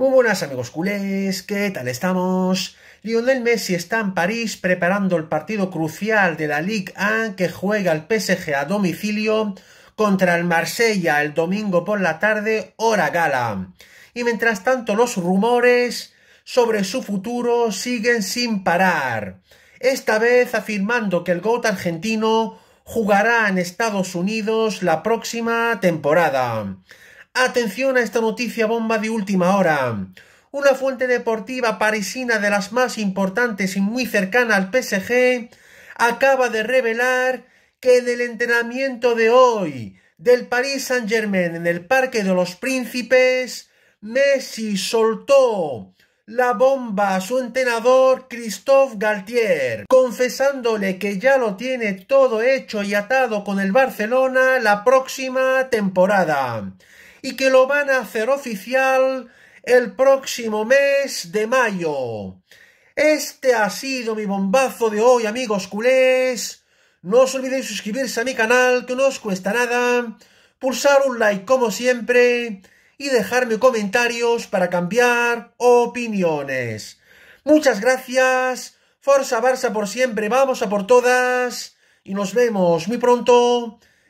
Muy buenas amigos culés, ¿qué tal estamos? Lionel Messi está en París preparando el partido crucial de la Ligue 1 que juega el PSG a domicilio contra el Marsella el domingo por la tarde, hora gala. Y mientras tanto los rumores sobre su futuro siguen sin parar. Esta vez afirmando que el GOAT argentino jugará en Estados Unidos la próxima temporada. Atención a esta noticia bomba de última hora. Una fuente deportiva parisina de las más importantes y muy cercana al PSG acaba de revelar que en el entrenamiento de hoy del Paris Saint-Germain en el Parque de los Príncipes, Messi soltó la bomba a su entrenador Christophe Galtier, confesándole que ya lo tiene todo hecho y atado con el Barcelona la próxima temporada y que lo van a hacer oficial el próximo mes de mayo. Este ha sido mi bombazo de hoy, amigos culés. No os olvidéis suscribirse a mi canal, que no os cuesta nada. Pulsar un like como siempre y dejarme comentarios para cambiar opiniones. Muchas gracias. Forza Barça por siempre. Vamos a por todas. Y nos vemos muy pronto